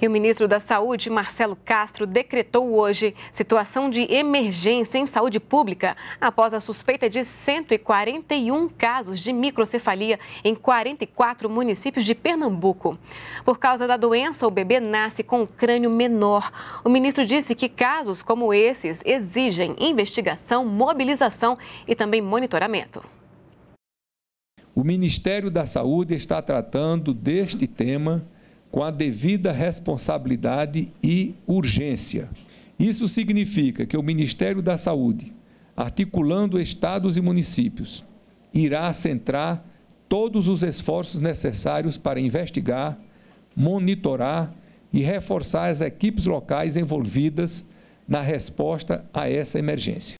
E o ministro da Saúde, Marcelo Castro, decretou hoje situação de emergência em saúde pública após a suspeita de 141 casos de microcefalia em 44 municípios de Pernambuco. Por causa da doença, o bebê nasce com o um crânio menor. O ministro disse que casos como esses exigem investigação, mobilização e também monitoramento. O Ministério da Saúde está tratando deste tema com a devida responsabilidade e urgência. Isso significa que o Ministério da Saúde, articulando estados e municípios, irá centrar todos os esforços necessários para investigar, monitorar e reforçar as equipes locais envolvidas na resposta a essa emergência.